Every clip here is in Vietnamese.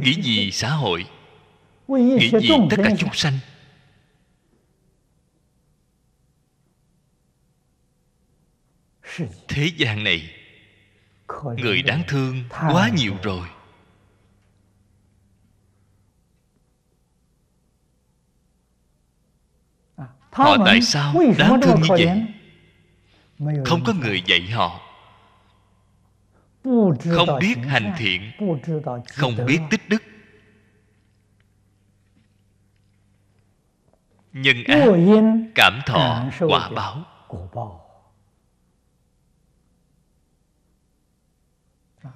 Nghĩ gì xã hội Nghĩ gì tất cả chúng sanh Thế gian này Người đáng thương quá nhiều rồi à, Họ tại sao đáng thương như vậy Không có người dạy họ không biết hành thiện không biết tích đức nhân ác cảm thọ quả báo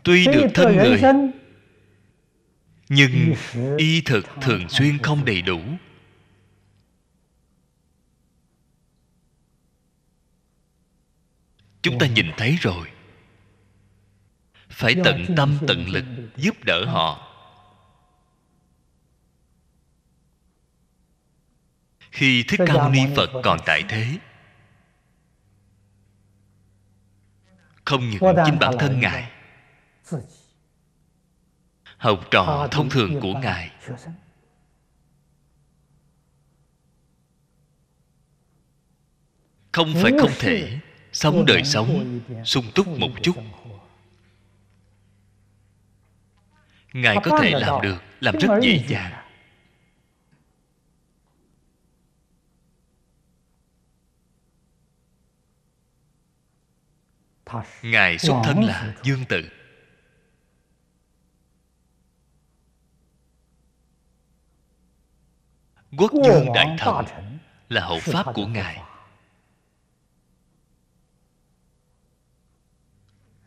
tuy được thân người nhưng y thực thường xuyên không đầy đủ chúng ta nhìn thấy rồi phải tận tâm tận lực giúp đỡ họ khi thích ca mâu ni phật còn tại thế không những chính bản thân ngài học trò thông thường của ngài không phải không thể sống đời sống sung túc một chút ngài có thể làm được làm rất dễ dàng ngài xuất thân là dương tự quốc dương đại thần là hậu pháp của ngài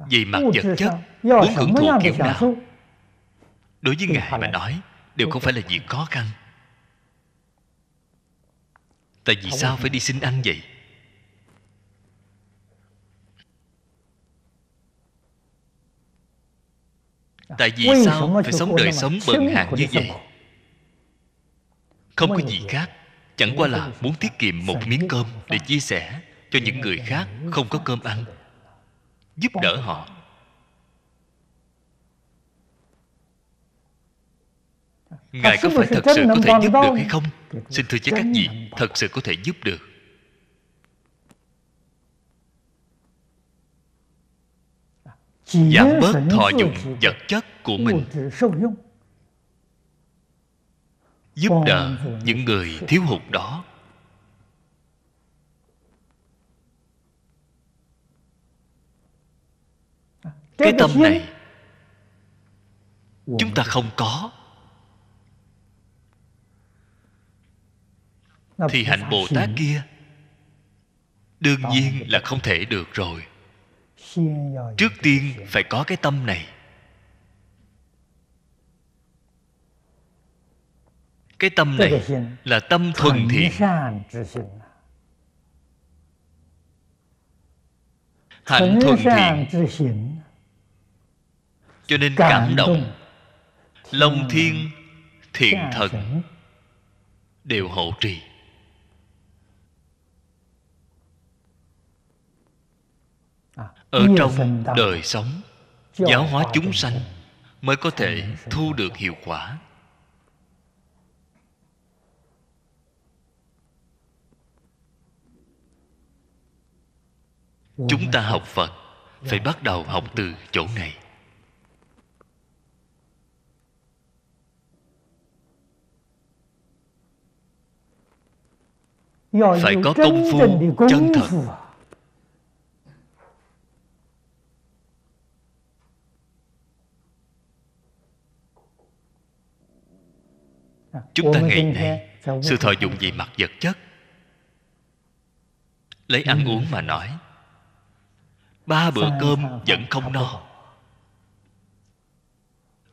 vì mặt vật chất muốn hưởng thụ kiểu nào đối với ngài mà nói đều không phải là việc khó khăn tại vì sao phải đi xin ăn vậy à, tại vì sao phải sống đời sống bần hàn như vậy không có gì khác chẳng qua là muốn tiết kiệm một miếng cơm để chia sẻ cho những người khác không có cơm ăn giúp đỡ họ Ngài có phải thật sự có thể giúp được hay không? Xin thưa với các vị, thật sự có thể giúp được. Giảm bớt thọ dụng vật chất của mình Giúp đỡ những người thiếu hụt đó Cái tâm này Chúng ta không có thì hạnh bồ tát kia đương nhiên là không thể được rồi trước tiên phải có cái tâm này cái tâm này là tâm thuần thiện hạnh thuần thiện cho nên cảm động long thiên thiện thần đều hộ trì ở trong đời sống giáo hóa chúng sanh mới có thể thu được hiệu quả chúng ta học phật dạ. phải bắt đầu học từ chỗ này phải có công phu chân thật chúng ta ngày nay sự thọ dụng về mặt vật chất lấy ăn ừ. uống mà nói ba bữa cơm vẫn không no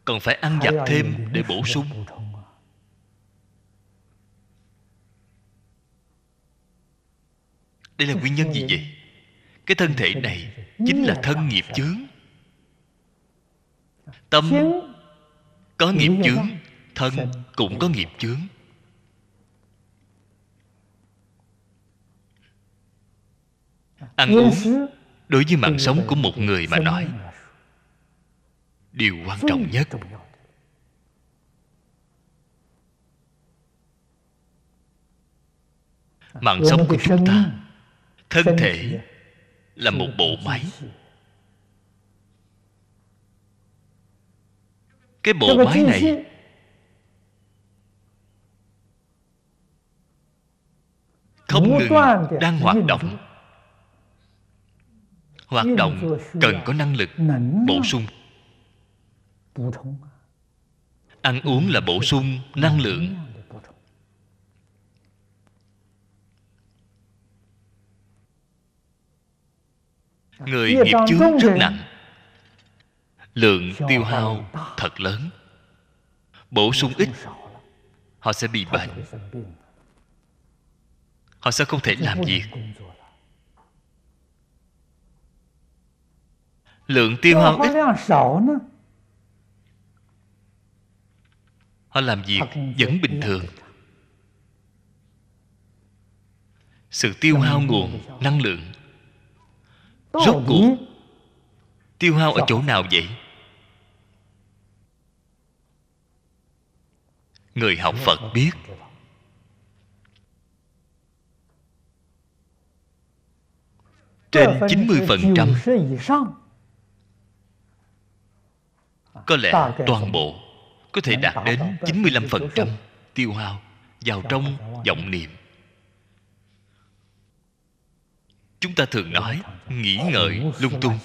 còn phải ăn giặt thêm để bổ sung đây là nguyên nhân gì vậy cái thân thể này chính là thân nghiệp chướng tâm có nghiệp chướng thân cũng có nghiệp chướng ăn uống đối với mạng sống của một người mà nói điều quan trọng nhất mạng sống của chúng ta thân thể là một bộ máy cái bộ máy này không ngừng đang hoạt động hoạt động cần có năng lực bổ sung à? ăn uống là bổ sung năng lượng à, người nghiệp chướng rất nặng lượng tiêu hao thật lớn bổ sung ít họ sẽ bị bệnh họ sẽ không thể làm việc lượng tiêu hao ít họ làm việc vẫn bình thường sự tiêu hao nguồn năng lượng rốt cuộc tiêu hao ở chỗ nào vậy người học phật biết trên 90% có lẽ toàn bộ có thể đạt đến 95% tiêu hao vào trong vọng niệm chúng ta thường nói nghĩ ngợi lung tung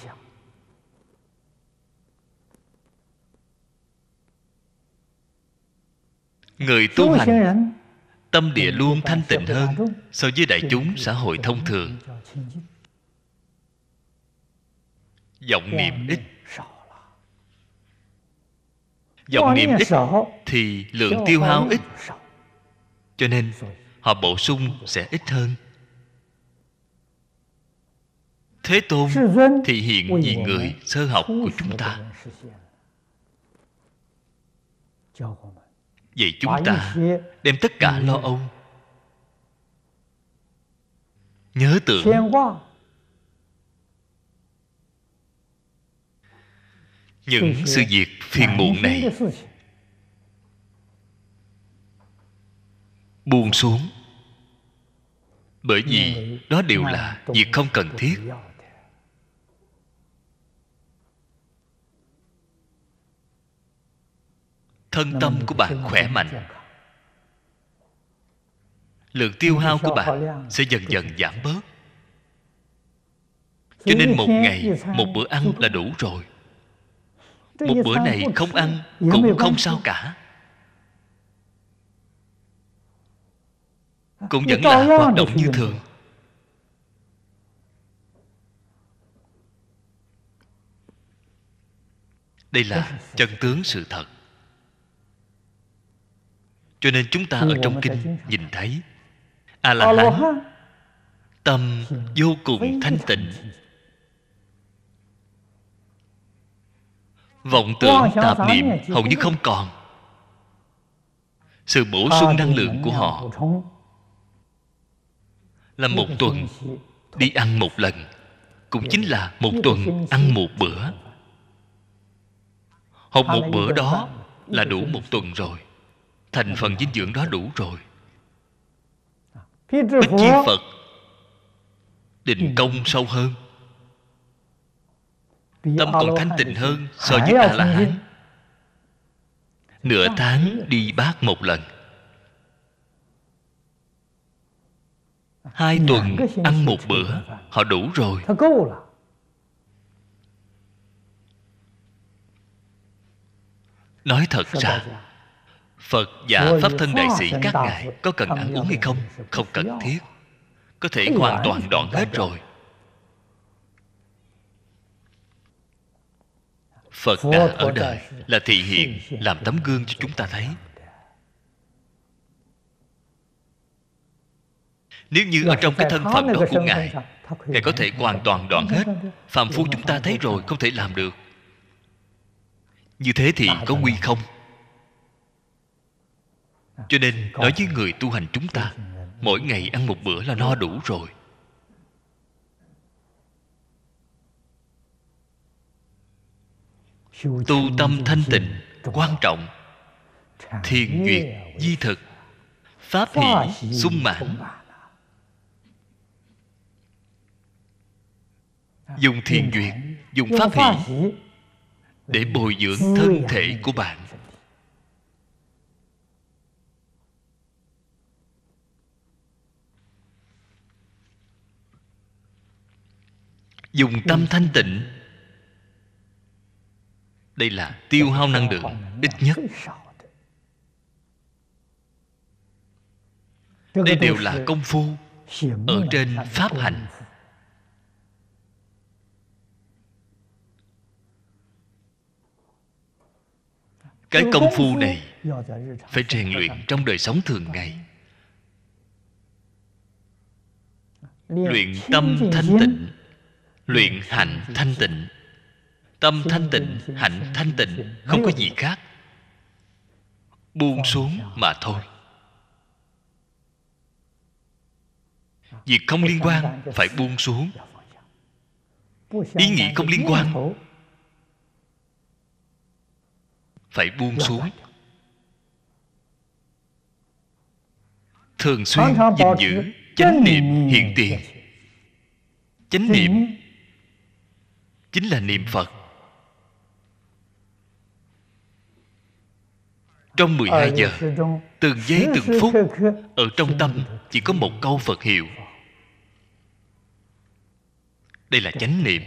người tu hành tâm địa luôn thanh tịnh hơn so với đại chúng xã hội thông thường vọng niệm ít vọng niệm ít thì lượng tiêu hao ít cho nên họ bổ sung sẽ ít hơn thế tôn thì hiện vì người sơ học của chúng ta vậy chúng ta đem tất cả ừ. lo âu nhớ tưởng những sự việc phiền muộn này buông xuống bởi vì đó đều là việc không cần thiết thân tâm của bạn khỏe mạnh lượng tiêu hao của bạn sẽ dần dần giảm bớt cho nên một ngày một bữa ăn là đủ rồi một bữa này không ăn cũng không sao cả Cũng vẫn là hoạt động như thường Đây là chân tướng sự thật Cho nên chúng ta ở trong kinh nhìn thấy A-la-hán Tâm vô cùng thanh tịnh vọng tưởng tạp niệm hầu như không còn sự bổ sung năng lượng của họ là một tuần đi ăn một lần cũng chính là một tuần ăn một bữa hoặc một bữa đó là đủ một tuần rồi thành phần dinh dưỡng đó đủ rồi bích chi phật định công sâu hơn tâm còn thanh tịnh hơn so với a la hán nửa tháng đi bát một lần hai tuần ăn một bữa họ đủ rồi nói thật ra phật và pháp thân đại sĩ các ngài có cần ăn uống hay không không cần thiết có thể hoàn toàn đoạn hết rồi phật đã ở đời là thị hiện làm tấm gương cho chúng ta thấy nếu như ở trong cái thân phận đó của ngài ngài có thể hoàn toàn đoạn hết phàm phu chúng ta thấy rồi không thể làm được như thế thì có nguy không à, cho nên nói với người tu hành chúng ta mỗi ngày ăn một bữa là no đủ rồi tu tâm thanh tịnh quan trọng thiền duyệt di thực pháp hỷ sung mãn dùng thiền duyệt dùng pháp hỷ để bồi dưỡng thân thể của bạn dùng tâm thanh tịnh đây là tiêu hao năng lượng ít nhất đây đều là công phu ở trên pháp hành cái công phu này phải rèn luyện trong đời sống thường ngày luyện tâm thanh tịnh luyện hạnh thanh tịnh tâm thanh tịnh hạnh thanh tịnh không có gì khác buông dạ, xuống dạ. mà thôi dạ. việc không liên quan phải buông xuống ý nghĩ không liên quan phải buông xuống thường xuyên gìn giữ chánh niệm hiện tiền chánh niệm chính là niệm phật Trong 12 ờ, giờ Từng giây từng phút Ở trong tâm chỉ có một câu Phật hiệu Đây là chánh niệm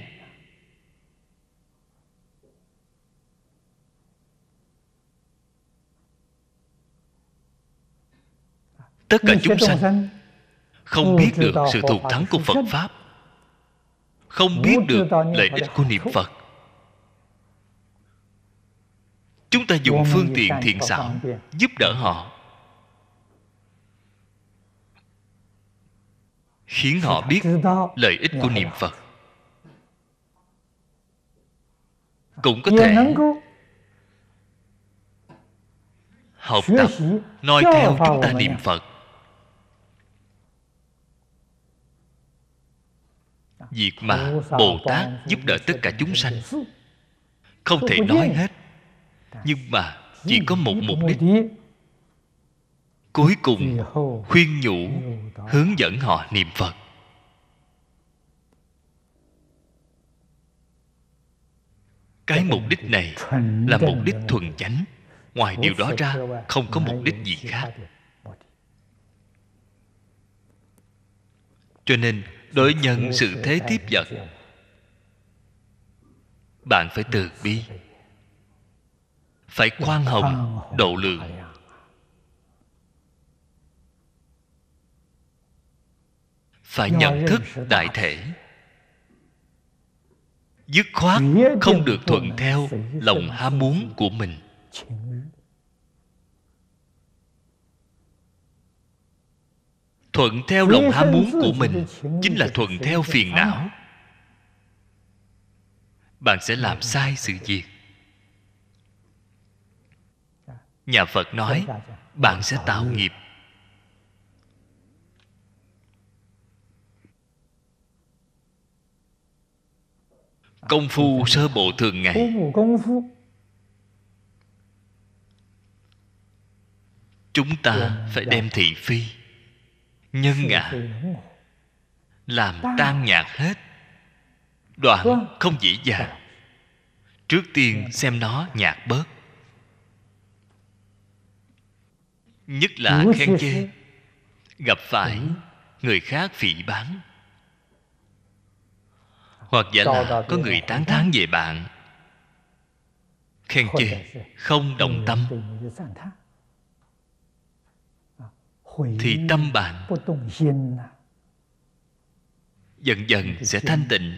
Tất cả chúng sanh Không biết được sự thuộc thắng của Phật Pháp Không biết được lợi ích của niệm Phật chúng ta dùng phương tiện thiện xảo giúp đỡ họ khiến họ biết lợi ích của niệm phật cũng có thể học tập noi theo chúng ta niệm phật việc mà bồ tát giúp đỡ tất cả chúng sanh không thể nói hết nhưng mà chỉ có một mục đích cuối cùng khuyên nhủ hướng dẫn họ niệm phật cái mục đích này là mục đích thuần chánh ngoài điều đó ra không có mục đích gì khác cho nên đối nhân sự thế tiếp vật bạn phải từ bi phải Quang Hồng Độ Lượng Phải nhận thức đại thể Dứt khoát không được thuận theo Lòng ham muốn của mình thuận theo lòng ham muốn của mình chính là thuận theo phiền não bạn sẽ làm sai sự việc nhà phật nói bạn sẽ tạo nghiệp công phu sơ bộ thường ngày chúng ta phải đem thị phi nhân ngã làm tan nhạt hết đoạn vâng. không dễ dàng trước tiên dạ. xem nó nhạt bớt nhất là khen chê gặp phải người khác phỉ bán hoặc giả là có người tán thán về bạn khen chê không đồng tâm à, thì tâm bạn à. dần dần sẽ thanh tịnh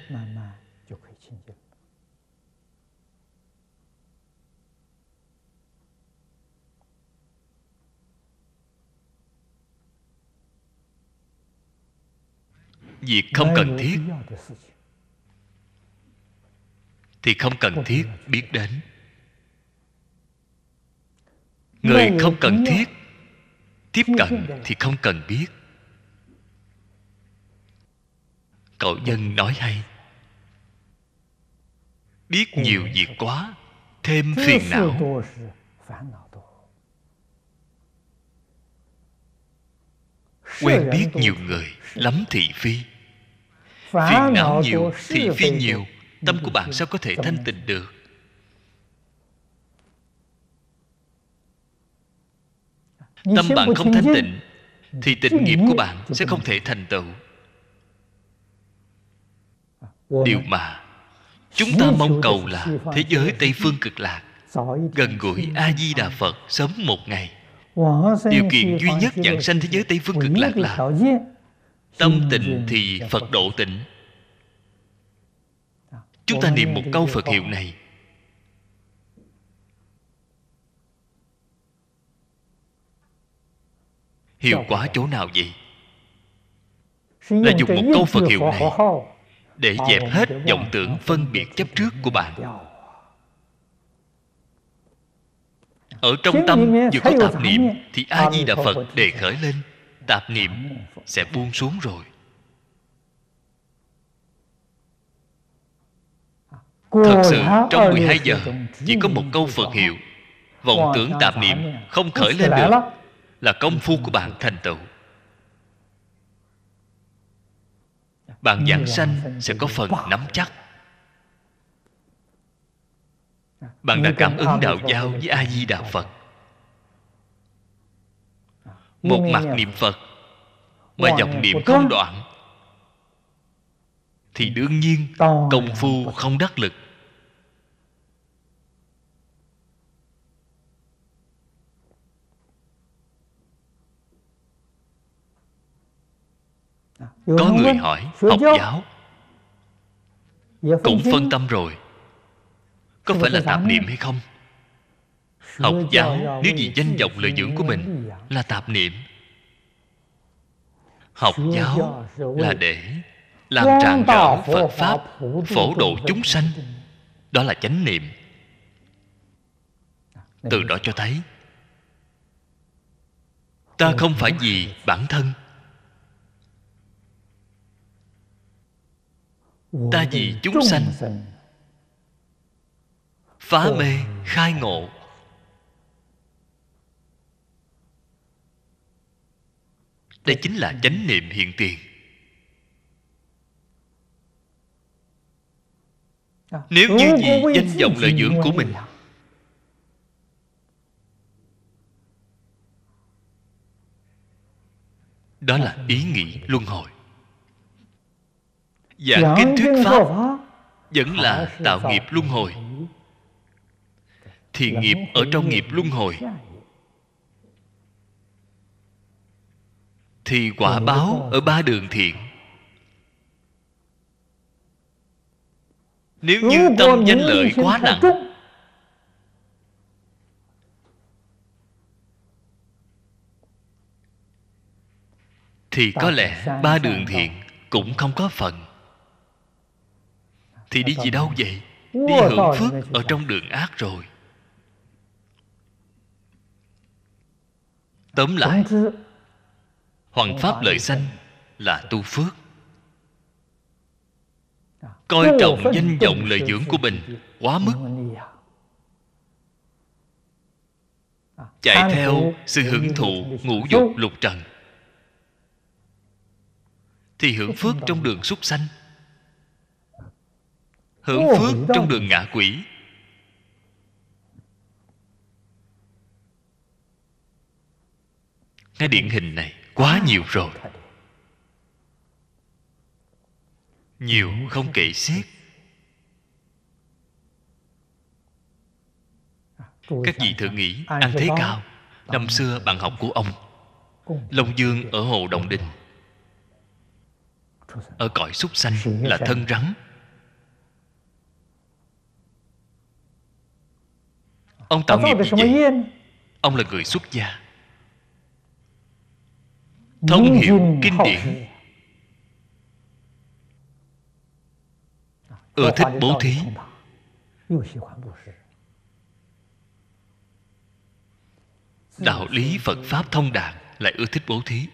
việc không cần thiết thì không cần thiết biết đến người không cần thiết tiếp cận thì không cần biết cậu nhân nói hay biết nhiều việc quá thêm phiền não quen biết nhiều người lắm thị phi Phiền não nhiều thì phi nhiều Tâm của bạn sao có thể thanh tịnh được Tâm bạn không thanh tịnh Thì tịnh nghiệp của bạn sẽ không thể thành tựu Điều mà Chúng ta mong cầu là Thế giới Tây Phương cực lạc Gần gũi A-di-đà Phật sớm một ngày Điều kiện duy nhất dẫn sanh thế giới Tây Phương cực lạc là tâm tịnh thì phật độ tịnh dạ. chúng ta niệm một câu phật hiệu này hiệu dạ. quả chỗ nào vậy là dùng một câu phật hiệu này để dạ, dẹp hết vọng tưởng phân biệt chấp trước của bạn ở trong tâm vừa có tạp niệm thì a di đà phật đề khởi lên tạp niệm ờ, sẽ buông xuống rồi Thật sự trong 12 giờ Chỉ có một câu Phật hiệu Vọng tưởng tạp niệm không khởi lên được Là công phu của bạn thành tựu Bạn giảng sanh sẽ có phần nắm chắc à, Bạn đã cảm ứng đạo giao với A-di-đà Phật một mặt niệm phật mà dòng niệm không đoạn thì đương nhiên công phu không đắc lực à, có người hỏi học giáo cũng phân tâm rồi có phải là tạp niệm hay không học giáo nếu vì danh vọng lợi dưỡng của mình là tạp niệm học giáo là để làm tràn trọn phật pháp phổ độ chúng sanh đó là chánh niệm từ đó cho thấy ta không phải vì bản thân ta vì chúng sanh phá mê khai ngộ đây chính là chánh niệm hiện tiền dạ. nếu như vì danh vọng lợi dưỡng của mình đó là dạ. ý nghĩ luân hồi giảng dạ, kinh thuyết pháp vẫn là tạo nghiệp luân hồi thì nghiệp ở trong nghiệp luân hồi thì quả báo ở ba đường thiện nếu như tâm danh lợi quá nặng thì có lẽ ba đường thiện cũng không có phần thì dạ đi vâng gì đâu vậy đi hưởng phước ở trong đường ác rồi tóm lại Hoằng pháp lợi sanh là tu phước à, Coi trọng danh vọng lợi dưỡng của mình Quá mức à. À, Chạy theo sự hưởng thụ ngũ dục lục trần Thì hưởng phước trong đường súc sanh Hưởng phước trong đường ngạ quỷ nghe điển hình này quá nhiều rồi nhiều không kể xiết các vị thử nghĩ anh thế cao năm xưa bạn học của ông long dương ở hồ đồng đình ở cõi súc sanh là thân rắn ông tạo nghiệp như vậy ông là người xuất gia thông hiểu kinh điển ưa thích bố thí đạo lý phật pháp thông đạt lại ưa thích bố thí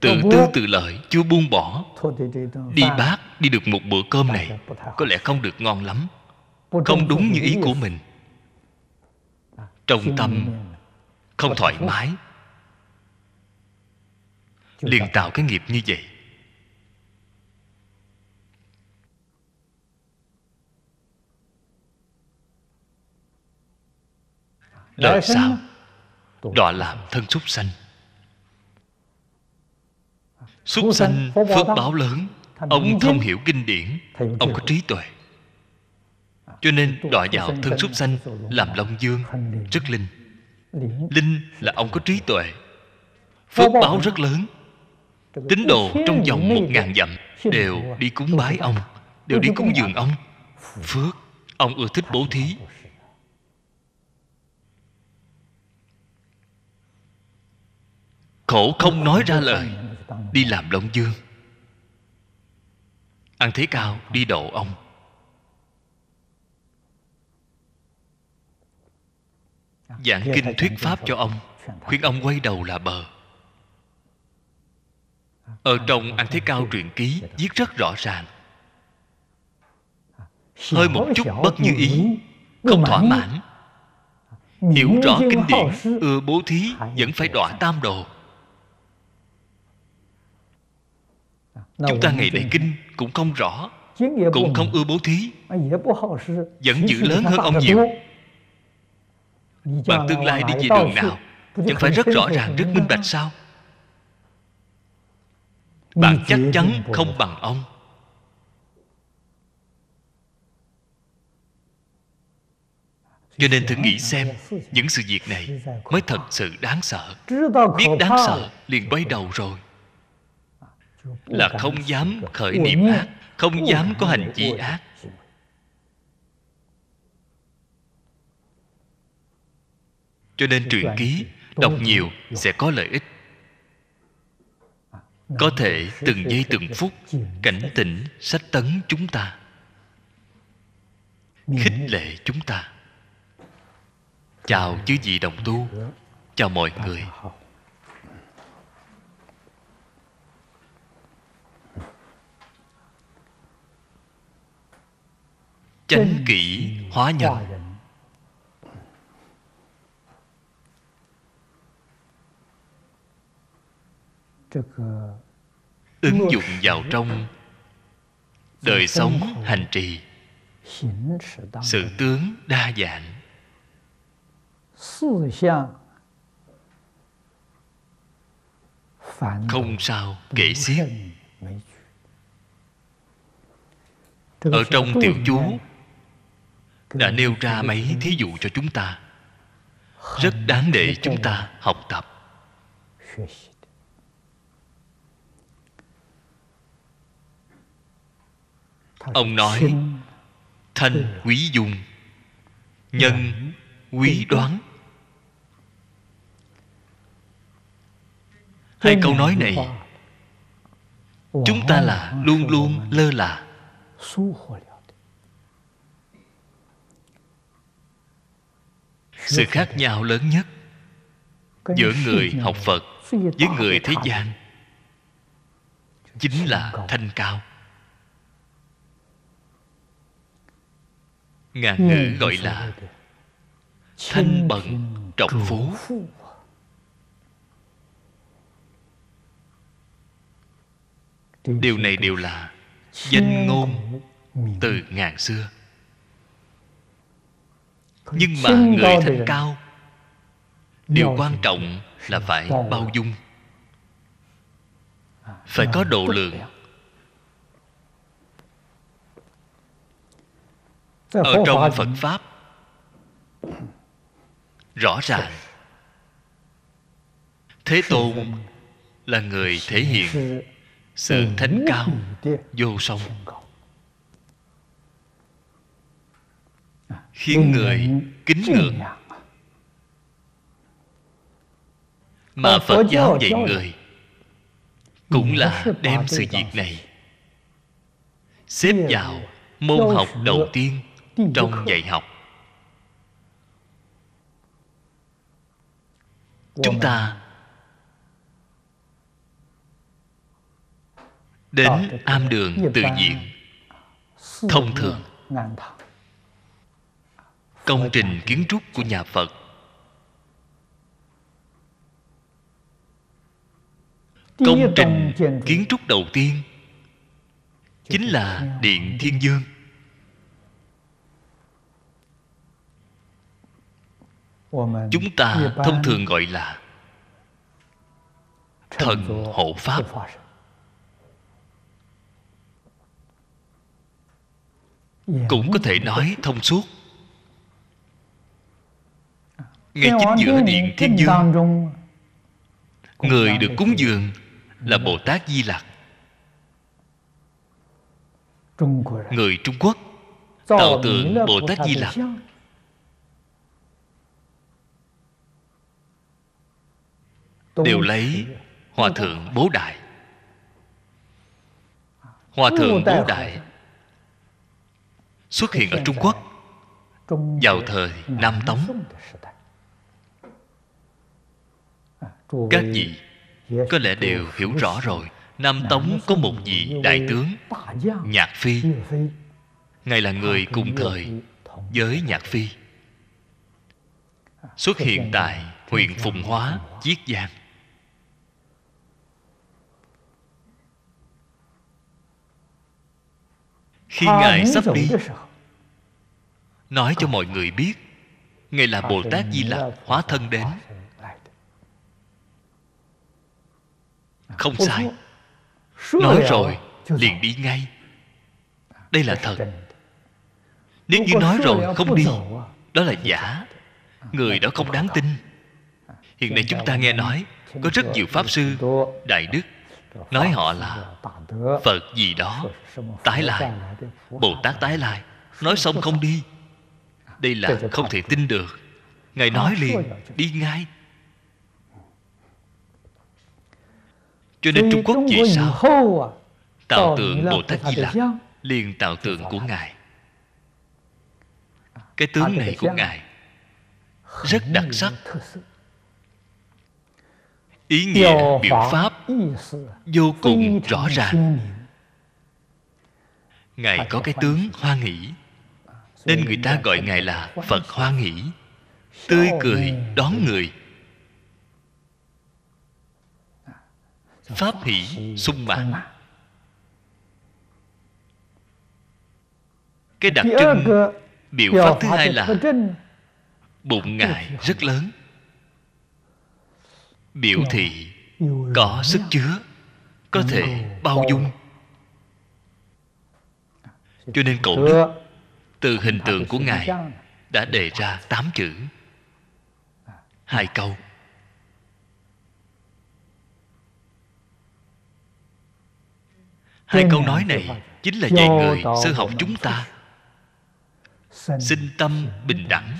tự tư tự lợi chưa buông bỏ đi bác đi được một bữa cơm này có lẽ không được ngon lắm không đúng như ý của mình trong tâm không thoải mái liền tạo cái nghiệp như vậy đời sao? đọa làm thân súc sanh súc sanh phước báo lớn ông thông hiểu kinh điển ông có trí tuệ cho nên à, đọa vào thân súc sanh làm long dương rất linh linh là ông có trí tuệ phước báo rất lớn tín đồ trong vòng một ngàn dặm đều đi cúng bái ông đều đi cúng dường ông phước ông ưa thích bố thí khổ không nói ra lời đi làm lộng dương ăn thế cao đi độ ông giảng kinh thuyết pháp cho ông khuyên ông quay đầu là bờ à, ở trong anh thế cao truyện ký dạ viết rất rõ ràng à, hơi một chút bất như ý không thỏa mãn hiểu rõ kinh điển ưa bố thí vẫn phải đọa tam đồ à, chúng ta ngày đại kinh cũng không rõ cũng không ưa bố thí vẫn chữ lớn hơn ông nhiều bạn tương lai đi về đường nào chẳng phải rất rõ ràng rất minh bạch sao bạn chắc chắn không bằng ông cho nên thử nghĩ xem những sự việc này mới thật sự đáng sợ biết đáng sợ liền quay đầu rồi là không dám khởi niệm ác không dám có hành vi ác cho nên truyền ký đọc nhiều sẽ có lợi ích có thể từng giây từng phút cảnh tỉnh sách tấn chúng ta khích lệ chúng ta chào chứ gì đồng tu chào mọi người chánh kỷ hóa nhân Ờ, ứng dụng vào trong đời sống hành trì sự tướng đa dạng không sao kể xiết ở trong tiểu chú đã nêu ra mấy thí dụ cho chúng ta rất đáng để chúng ta học tập ông nói thanh quý dùng nhân quý đoán hai câu nói này chúng ta là luôn luôn lơ là sự khác nhau lớn nhất giữa người học phật với người thế gian chính là thanh cao ngàn ừ. ngữ gọi là thanh bận trọng phú điều này đều là danh ngôn từ ngàn xưa nhưng mà người thanh cao điều quan trọng là phải bao dung phải có độ lượng ở trong phật pháp rõ ràng thế tôn là người thể hiện sự thánh cao vô song khiến người kính ngưỡng mà phật giáo dạy người cũng là đem sự việc này xếp vào môn học đầu tiên trong dạy học chúng ta đến am đường tự diện thông thường công trình kiến trúc của nhà phật công trình kiến trúc đầu tiên chính là điện thiên dương chúng ta thông thường gọi là thần hộ pháp dạ, cũng có thể nói thông suốt ngay chính giữa điện thiên dương người được cúng dường là bồ tát di lặc người trung quốc tạo tượng bồ tát di lặc đều lấy hòa thượng bố đại hòa thượng bố đại xuất hiện ở trung quốc vào thời nam tống các vị có lẽ đều hiểu rõ rồi nam tống có một vị đại tướng nhạc phi ngài là người cùng thời với nhạc phi xuất hiện tại huyện phùng hóa chiết giang khi ngài sắp đi nói cho mọi người biết ngài là bồ tát di lặc hóa thân đến không sai nói rồi liền đi ngay đây là thật nếu như nói rồi không đi à. đó là giả người đó không đáng tin hiện nay chúng ta nghe nói có rất nhiều pháp sư đại đức nói họ là phật gì đó tái lai bồ tát tái lai nói xong không đi đây là không thể tin được ngài nói liền đi ngay cho nên trung quốc vì sao tạo tượng bồ tát di lặc liền tạo tượng của ngài cái tướng này của ngài rất đặc sắc ý nghĩa biểu pháp vô cùng rõ ràng ngài có cái tướng hoa nghĩ nên người ta gọi ngài là phật hoa nghĩ tươi cười đón người pháp hỷ sung mãn cái đặc trưng biểu pháp thứ hai là bụng ngài rất lớn biểu thị có sức chứa có thể bao dung cho nên cổ đức từ hình tượng của ngài đã đề ra tám chữ hai câu hai câu nói này chính là dạy người sư học chúng ta sinh tâm bình đẳng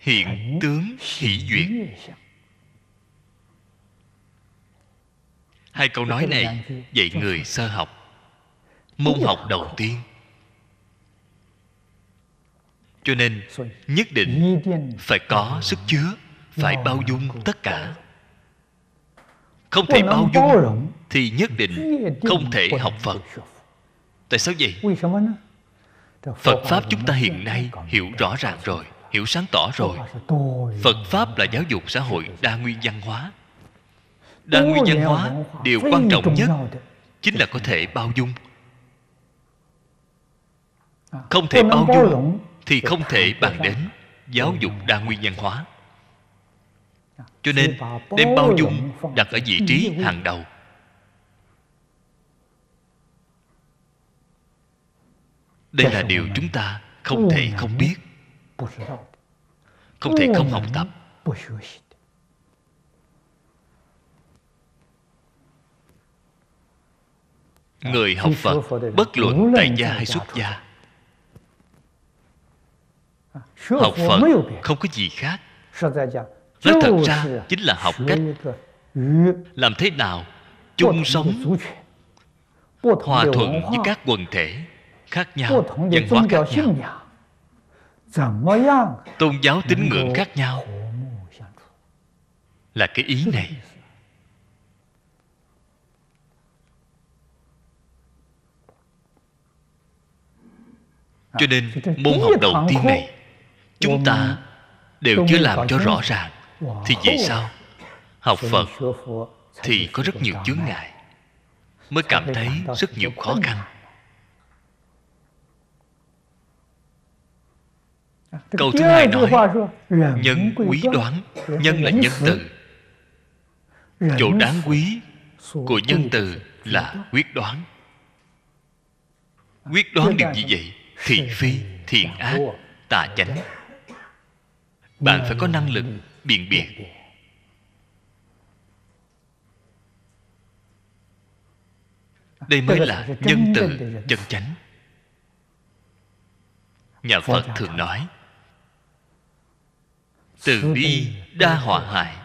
hiện tướng hỷ duyệt hai câu nói này dạy người sơ học môn học đầu tiên cho nên nhất định phải có sức chứa phải bao dung tất cả không thể bao dung thì nhất định không thể học phật tại sao vậy phật pháp chúng ta hiện nay hiểu rõ ràng rồi hiểu sáng tỏ rồi phật pháp là giáo dục xã hội đa nguyên văn hóa đa nguyên văn hóa điều quan trọng nhất chính là có thể bao dung à, không thể bao dung thì không thể bàn đến giáo dục đa nguyên văn hóa à, cho nên đem bao dung đặt ở vị trí hàng đầu đây là điều chúng ta không thể không biết không thể không học tập người học phật bất luận tại gia hay xuất gia à, học phật không có gì khác nói thật ra chính là học cách làm thế nào chung sống hòa thuận với các quần thể khác nhau dân hóa khác nhau tôn giáo tín ngưỡng khác nhau là cái ý này cho nên môn học đầu tiên này chúng ta đều chưa làm cho rõ ràng thì về sau học phật thì có rất nhiều chướng ngại mới cảm thấy rất nhiều khó khăn à, câu thứ hai nói nhân quý đoán nhân là nhân từ chỗ đáng quý của nhân từ là quyết đoán à, quyết đoán điều gì vậy thị phi thiện ác tà chánh bạn phải có năng lực biện biệt đây mới là nhân từ chân chánh nhà phật thường nói từ bi đa hòa hại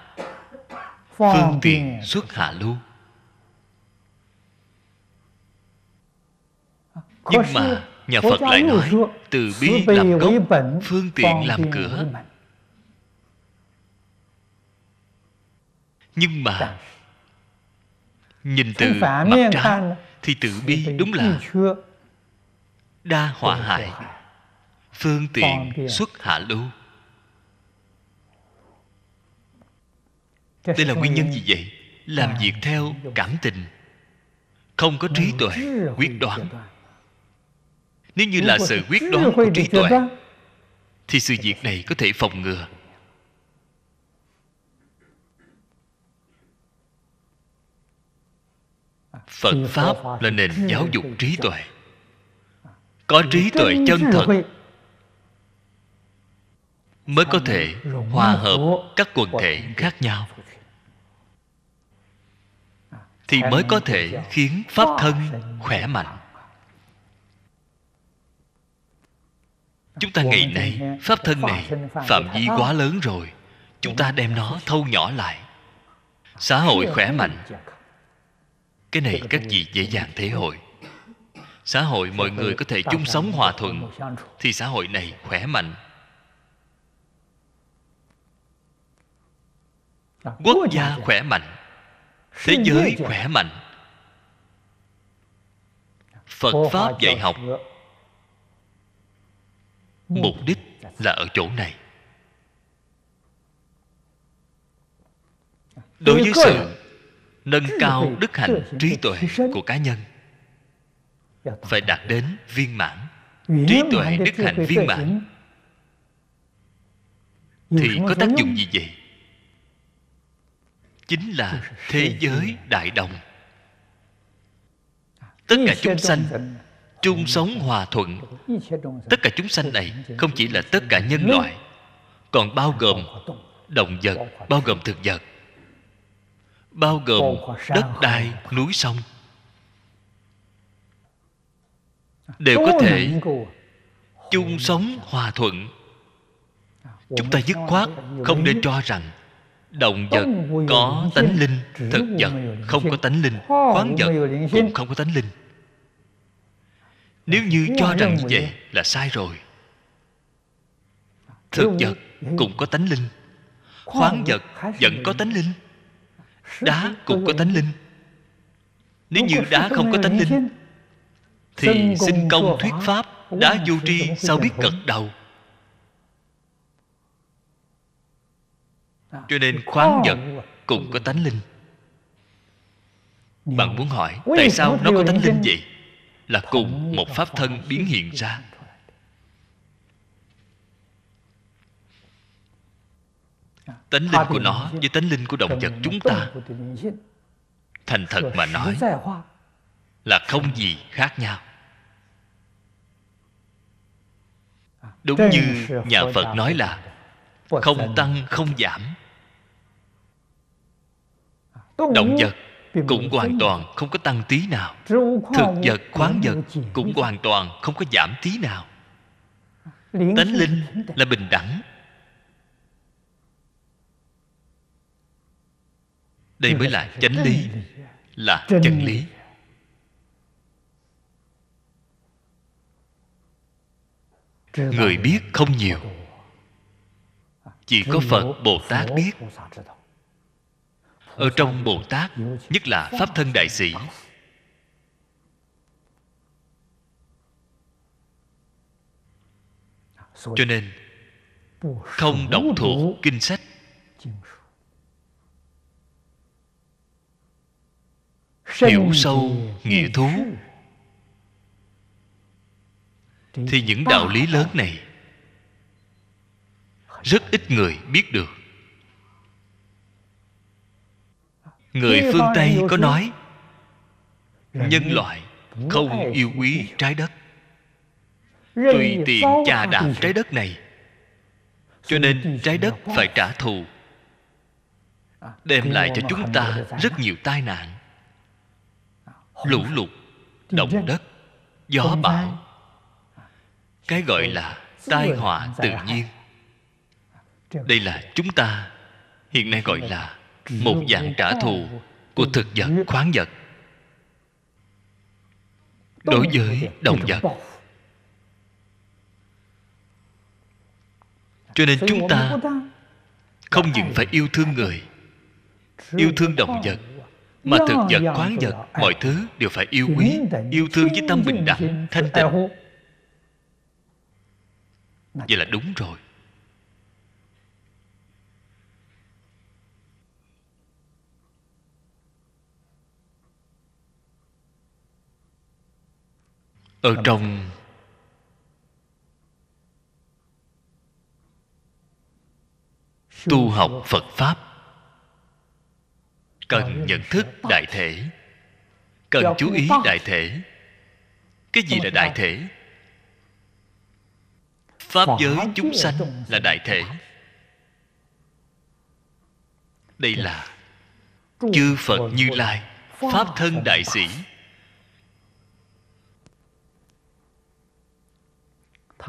phương tiện xuất hạ lưu nhưng mà Nhà Phật lại nói Từ bi làm gốc Phương tiện làm cửa Nhưng mà Nhìn từ mặt trăng Thì từ bi đúng là Đa hòa hại Phương tiện xuất hạ lưu Đây là nguyên nhân gì vậy? Làm việc theo cảm tình Không có trí tuệ, quyết đoán nếu như là sự quyết đoán của trí tuệ thì sự việc này có thể phòng ngừa phật pháp là nền giáo dục trí tuệ có trí tuệ chân thật mới có thể hòa hợp các quần thể khác nhau thì mới có thể khiến pháp thân khỏe mạnh chúng ta ngày nay pháp thân này phạm vi quá lớn rồi chúng ta đem nó thâu nhỏ lại xã hội khỏe mạnh cái này các vị dễ dàng thể hội xã hội mọi người có thể chung sống hòa thuận thì xã hội này khỏe mạnh quốc gia khỏe mạnh thế giới khỏe mạnh phật pháp dạy học mục đích là ở chỗ này đối với sự nâng cao đức hạnh trí tuệ của cá nhân phải đạt đến viên mãn trí tuệ đức hạnh viên mãn thì có tác dụng gì vậy chính là thế giới đại đồng tất cả chúng sanh chung sống hòa thuận tất cả chúng sanh này không chỉ là tất cả nhân loại còn bao gồm động vật bao gồm thực vật bao gồm đất đai núi sông đều có thể chung sống hòa thuận chúng ta dứt khoát không nên cho rằng động vật có tánh linh thực vật không có tánh linh khoáng vật cũng không có tánh linh nếu như cho rằng như vậy là sai rồi Thực vật cũng có tánh linh Khoáng vật vẫn có tánh linh Đá cũng có tánh linh Nếu như đá không có tánh linh Thì xin công thuyết pháp Đá vô tri sao biết cật đầu Cho nên khoáng vật cũng có tánh linh Bạn muốn hỏi Tại sao nó có tánh linh vậy là cùng một pháp thân biến hiện ra tánh linh của nó với tánh linh của động vật chúng ta thành thật mà nói là không gì khác nhau đúng như nhà phật nói là không tăng không giảm động vật cũng hoàn toàn không có tăng tí nào thực vật khoáng vật cũng hoàn toàn không có giảm tí nào tánh linh là bình đẳng đây mới là chánh lý là chân lý người biết không nhiều chỉ có phật bồ tát biết ở trong bồ tát nhất là pháp thân đại sĩ cho nên không đọc thuộc kinh sách hiểu sâu nghĩa thú thì những đạo lý lớn này rất ít người biết được người phương tây có nói nhân loại không yêu quý trái đất tùy tiện chà đạp trái đất này cho nên trái đất phải trả thù à, đem lại cho chúng ta rất nhiều tai nạn à, lũ lụt động đất gió bão cái gọi là tai họa tự nhiên đây là chúng ta hiện nay gọi là một dạng trả thù của thực vật khoáng vật đối với động vật cho nên chúng ta không những phải yêu thương người yêu thương động vật mà thực vật khoáng vật mọi thứ đều phải yêu quý yêu thương với tâm bình đẳng thanh tịnh vậy là đúng rồi ở trong tu học phật pháp cần nhận thức đại thể cần chú ý đại thể cái gì là đại thể pháp giới chúng sanh là đại thể đây là chư phật như lai pháp thân đại sĩ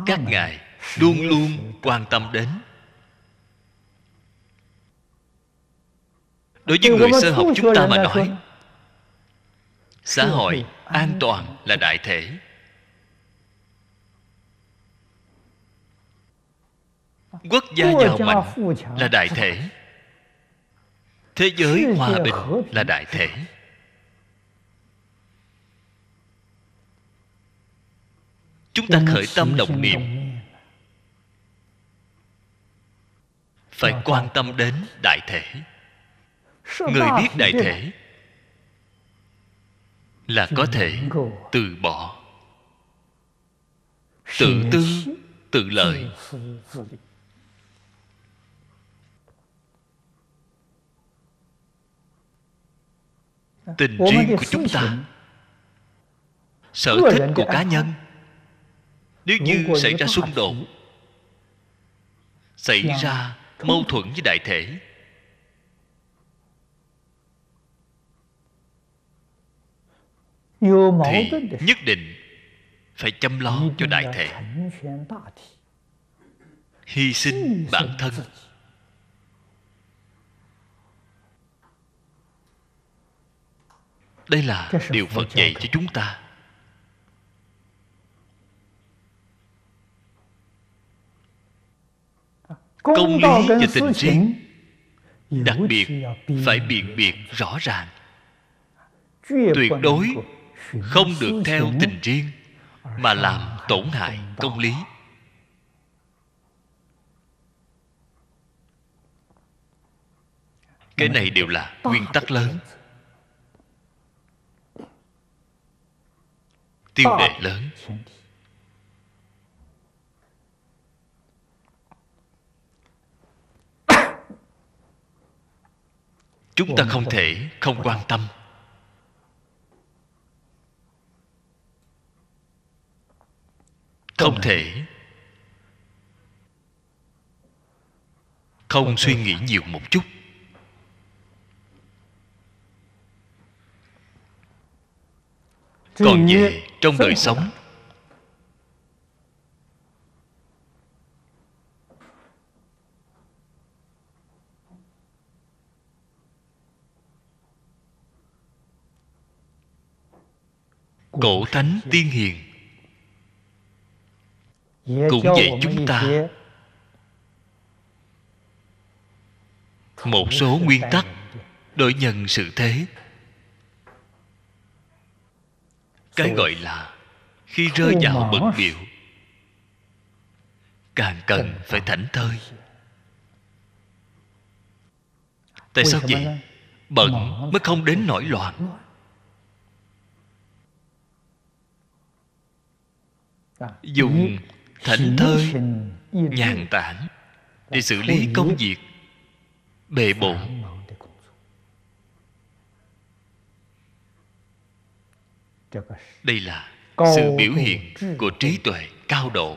các ngài luôn luôn quan tâm đến đối với người sơ học chúng ta mà nói xã hội an toàn là đại thể quốc gia giàu mạnh là đại thể thế giới hòa bình là đại thể chúng ta khởi tâm động niệm phải quan tâm đến đại thể người biết đại thể là có thể từ bỏ tự tư tự lợi tình riêng của chúng ta sở thích của cá nhân nếu như xảy ra xung đột xảy dạ. ra mâu thuẫn với đại thể thì nhất định phải chăm lo cho đại thể hy sinh bản thân đây là điều phật dạy cho chúng ta công lý và tình riêng đặc biệt phải biện biệt rõ ràng tuyệt đối không được theo tình riêng mà làm tổn hại công lý cái này đều là nguyên tắc lớn tiêu đề lớn chúng ta không thể không quan tâm không thể không suy nghĩ nhiều một chút còn về trong đời sống cổ thánh tiên hiền cũng dạy chúng ta một số nguyên tắc đối nhân sự thế cái gọi là khi rơi vào bận biểu càng cần phải thảnh thơi tại sao vậy bận mới không đến nổi loạn Dạ. dùng thảnh thơi nhàn tản dạ, để xử lý công việc bề bộn dạ, đây là sự biểu hiện của trí tuệ cao độ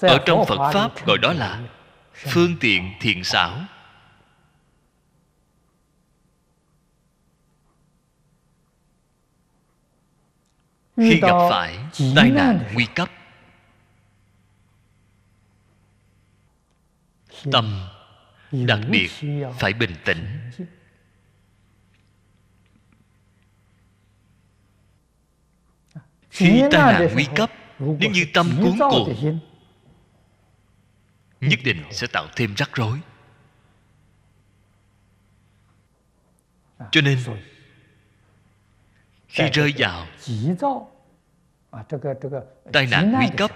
ở trong phật pháp gọi đó là phương tiện thiện xảo khi gặp phải tai nạn nguy cấp tâm đặc biệt phải bình tĩnh khi tai nạn nguy cấp nếu như tâm cuốn cuồng nhất định sẽ tạo thêm rắc rối à, cho nên khi rơi vào tai nạn nguy cấp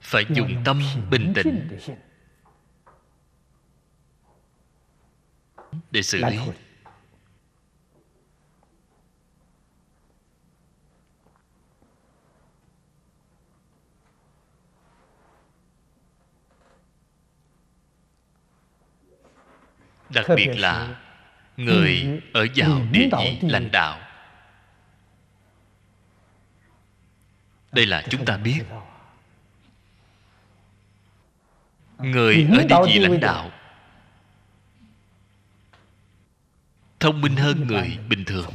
phải dùng tâm bình tĩnh để xử lý đặc biệt là người ở vào địa vị lãnh đạo đây là chúng ta biết người ở địa vị lãnh đạo thông minh hơn người bình thường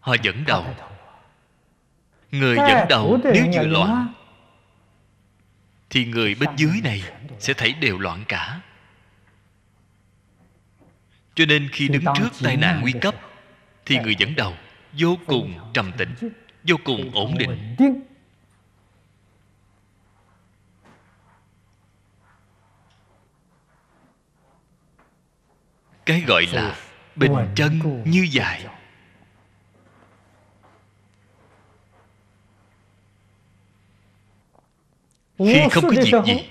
họ dẫn đầu người dẫn đầu nếu như loạn thì người bên dưới này sẽ thấy đều loạn cả cho nên khi đứng trước tai nạn nguy cấp thì người dẫn đầu vô cùng trầm tĩnh vô cùng ổn định cái gọi là bình chân như dài Khi không có việc gì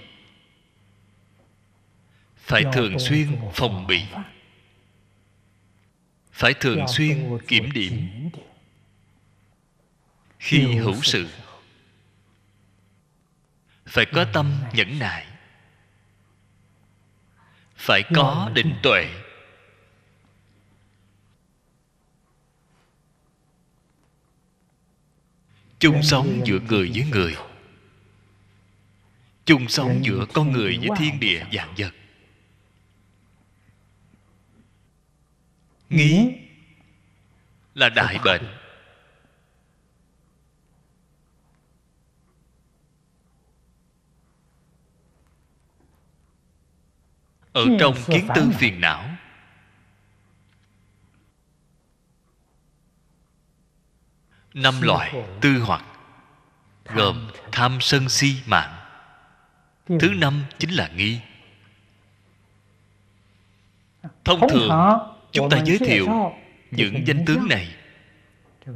Phải thường xuyên phòng bị Phải thường xuyên kiểm điểm Khi hữu sự Phải có tâm nhẫn nại Phải có định tuệ chung sống giữa người với người chung sống giữa con người với thiên địa dạng vật nghĩ là đại bệnh ở trong kiến tư phiền não năm loại tư hoặc gồm tham sân si mạng Ừ. thứ năm chính là nghi thông thường chúng ta giới thiệu những danh tướng này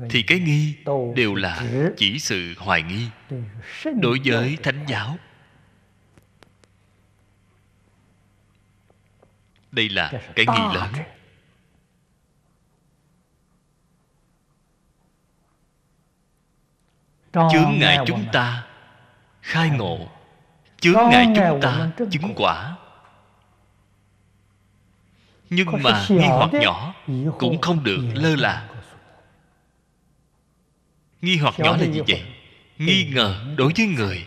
thì cái nghi đều là chỉ sự hoài nghi đối với thánh giáo đây là cái nghi lớn chướng ngại chúng ta khai ngộ chướng ngại chúng ta chứng quả nhưng mà nghi hoặc nhỏ cũng không được lơ là nghi hoặc nhỏ là gì vậy nghi ngờ đối với người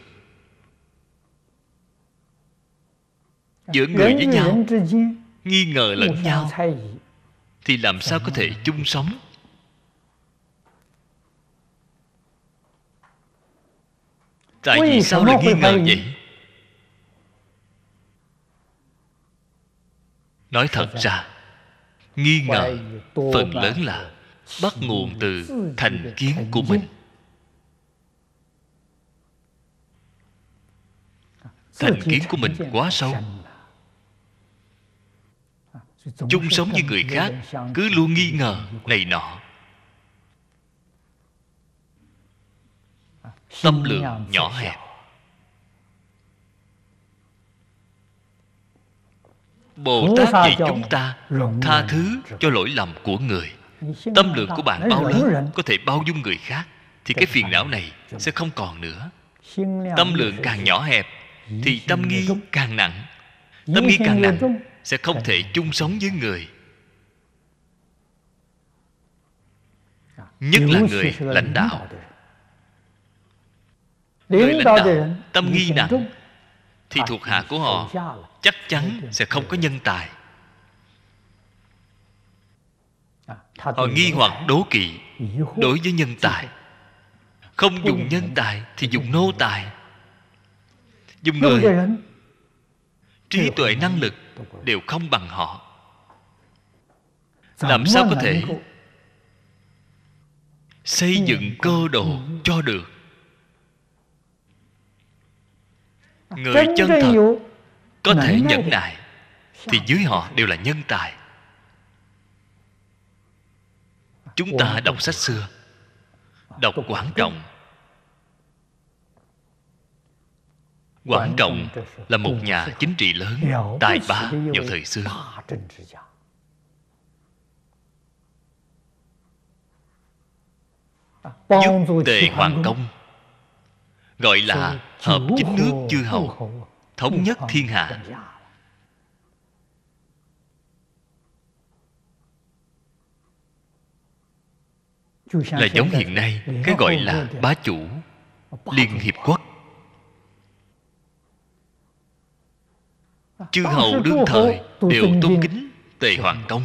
giữa người với nhau nghi ngờ lẫn nhau thì làm sao có thể chung sống tại vì sao lại nghi ngờ vậy nói thật ra nghi ngờ phần lớn là bắt nguồn từ thành kiến à, của mình thành kiến của mình quá sâu à, chung sống với người khác cứ luôn nghi ngờ này nọ à, tâm lượng nhỏ hẹp Bồ Tát vì chúng ta tha thứ cho lỗi lầm của người Tâm lượng của bạn bao lớn Có thể bao dung người khác Thì cái phiền não này sẽ không còn nữa Tâm lượng càng nhỏ hẹp Thì tâm nghi càng nặng Tâm nghi càng nặng Sẽ không thể chung sống với người à, Nhất là người lãnh đạo Người lãnh đạo tâm nghi nặng Thì à, thuộc hạ của họ chắc chắn sẽ không có nhân tài à, họ nghi hoặc đố kỵ đối với nhân tài không dùng nhân tài thì dùng nô tài dùng người trí tuệ năng lực đều không bằng họ làm sao có thể xây dựng cơ đồ cho được à, người chân thật có thể nhẫn nại thì dưới họ đều là nhân tài chúng ta đọc sách xưa đọc quảng trọng quảng trọng là một nhà chính trị lớn tài ba vào thời xưa giúp tề hoàng công gọi là hợp chính nước chư hầu thống nhất thiên hạ là giống hiện nay cái gọi là bá chủ liên hiệp quốc chư hầu đương thời đều tôn kính tề hoàng công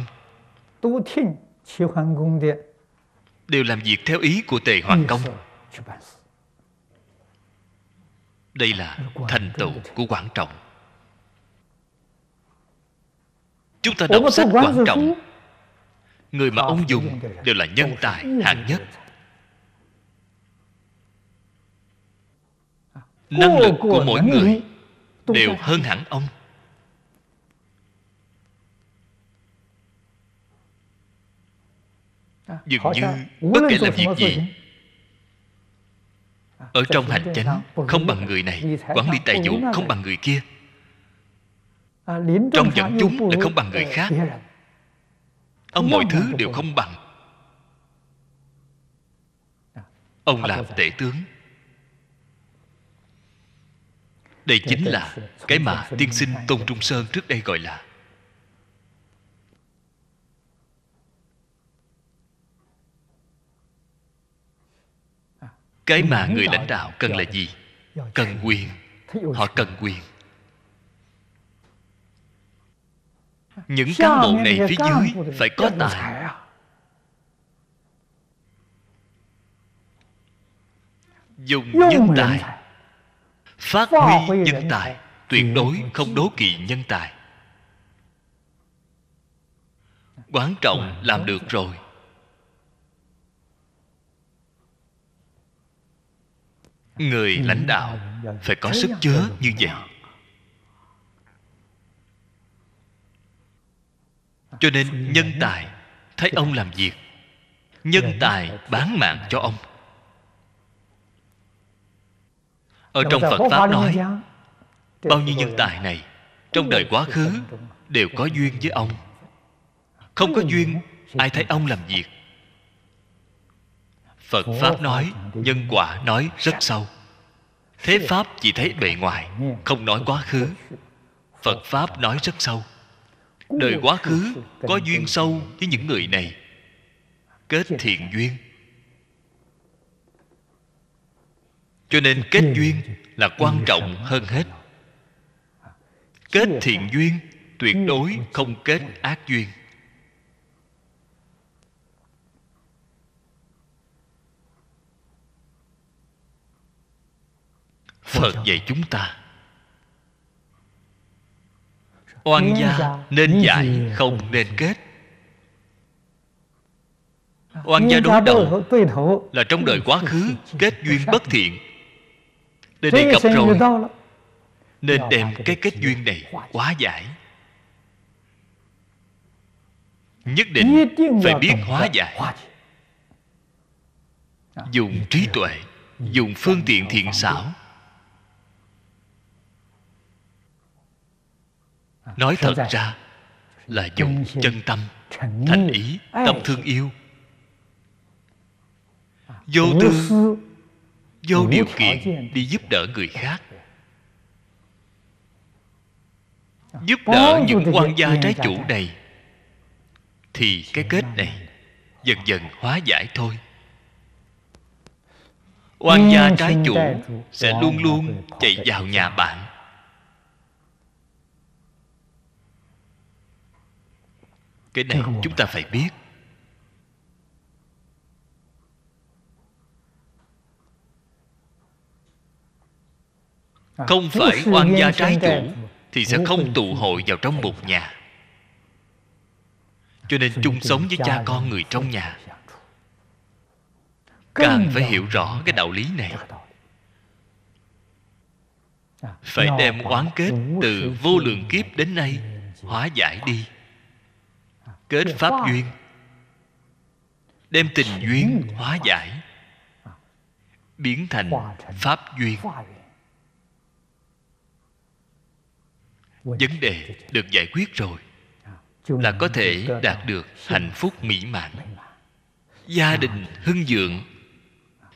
đều làm việc theo ý của tề hoàng công đây là thành tựu của quan trọng chúng ta đọc sách quan trọng người mà ờ, ông dùng đều là nhân tài hạng nhất à, năng lực của mỗi người đều hơn hẳn ông à, dường như bất kể làm việc gì ở trong hành chánh không bằng người này quản lý tài vụ không bằng người kia trong dẫn chúng lại không bằng người khác ông mọi thứ đều không bằng ông làm tể tướng đây chính là cái mà tiên sinh tôn trung sơn trước đây gọi là cái mà người lãnh đạo cần là gì cần quyền họ cần quyền những cán bộ này phía dưới phải có tài dùng nhân tài phát huy nhân tài tuyệt đối không đố kỵ nhân tài quan trọng làm được rồi người ừ. lãnh đạo phải có sức chứa như vậy cho nên nhân tài thấy ông làm việc nhân tài bán mạng cho ông ở trong phật pháp nói bao nhiêu nhân tài này trong đời quá khứ đều có duyên với ông không có duyên ai thấy ông làm việc phật pháp nói nhân quả nói rất dạ. sâu thế dạ. pháp chỉ thấy bề dạ. ngoài không nói quá khứ phật pháp nói rất sâu đời quá khứ có duyên sâu với những người này kết thiện duyên cho nên kết duyên là quan trọng hơn hết kết thiện duyên tuyệt đối không kết ác duyên phật dạy chúng ta oan gia nên giải không nên kết oan gia đối đầu là trong đời quá khứ kết duyên bất thiện nên đề gặp rồi nên đem cái kết duyên này quá giải nhất định phải biết hóa giải dùng trí tuệ dùng phương tiện thiện xảo À, nói thật ra là dùng chân tâm thành ý tâm thương yêu à, vô tư vô điều kiện đi giúp đỡ người khác à. giúp đỡ những quan gia trái chủ này thì cái kết này dần dần hóa giải thôi quan gia trái chủ sẽ luôn luôn chạy vào nhà bạn cái này chúng ta phải biết à, không phải oan gia trái chủ thì sẽ không tụ hội vào trong một nhà à, cho nên chung sống với cha con người trong nhà càng phải hiểu rõ cái đạo lý này à, phải đem oán kết từ vô lượng kiếp đến nay hóa giải đi kết dạ, pháp duyên đem tình dạ, duyên hóa giải biến thành pháp duyên vấn đề được giải quyết rồi à, là có thể đạt được hạnh phúc mỹ mãn gia dạ. đình hưng vượng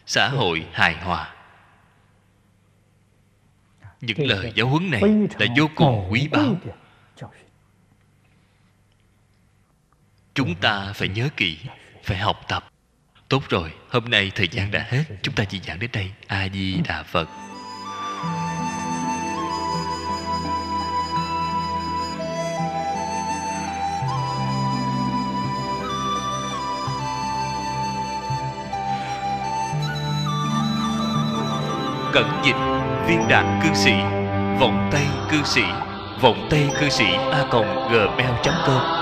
xã hội hài hòa những lời giáo huấn này là vô cùng quý báu chúng ta phải nhớ kỹ phải học tập tốt rồi hôm nay thời gian đã hết chúng ta chỉ giảng đến đây a di đà phật Cẩn dịch viên đạn cư sĩ vòng tay cư sĩ vòng tay cư sĩ a gmail com